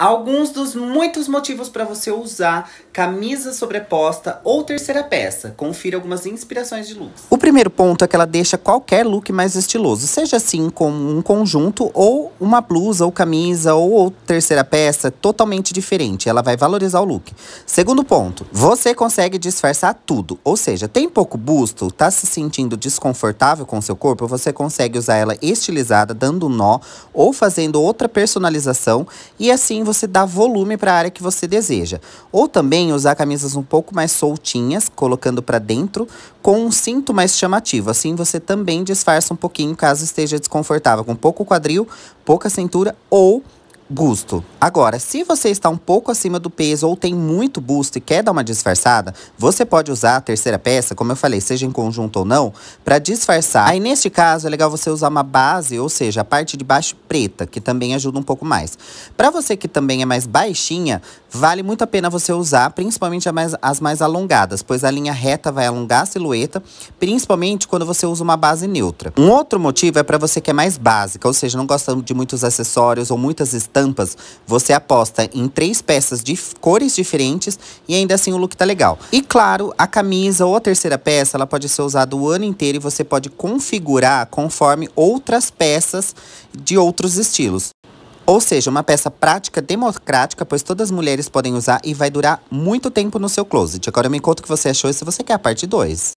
alguns dos muitos motivos para você usar camisa sobreposta ou terceira peça. Confira algumas inspirações de looks. O primeiro ponto é que ela deixa qualquer look mais estiloso, seja assim como um conjunto ou uma blusa ou camisa ou, terceira peça totalmente diferente. Ela vai valorizar o look. Segundo ponto, você consegue disfarçar tudo, ou seja, tem pouco busto, tá se sentindo desconfortável com seu corpo, você consegue usar ela estilizada, dando um nó ou fazendo outra personalização e assim você dá volume para a área que você deseja. Ou também usar camisas um pouco mais soltinhas, colocando para dentro, com um cinto mais chamativo. Assim você também disfarça um pouquinho caso esteja desconfortável, com pouco quadril, pouca cintura ou Busto. Agora, se você está um pouco acima do peso ou tem muito busto e quer dar uma disfarçada, você pode usar a terceira peça, como eu falei, seja em conjunto ou não, para disfarçar. Aí, neste caso, é legal você usar uma base, ou seja, a parte de baixo preta, que também ajuda um pouco mais. Para você que também é mais baixinha, vale muito a pena você usar, principalmente as mais, alongadas, pois a linha reta vai alongar a silhueta, principalmente quando você usa uma base neutra. Um outro motivo é para você que é mais básica, ou seja, não gosta de muitos acessórios ou muitas estampas, estampas, você aposta em três peças de cores diferentes e ainda assim o look tá legal. E claro, a camisa ou a terceira peça, ela pode ser usada o ano inteiro e você pode configurar conforme outras peças de outros estilos. Ou seja, uma peça prática, democrática, pois todas as mulheres podem usar e vai durar muito tempo no seu closet. Agora me conta o que você achou e se você quer a parte 2.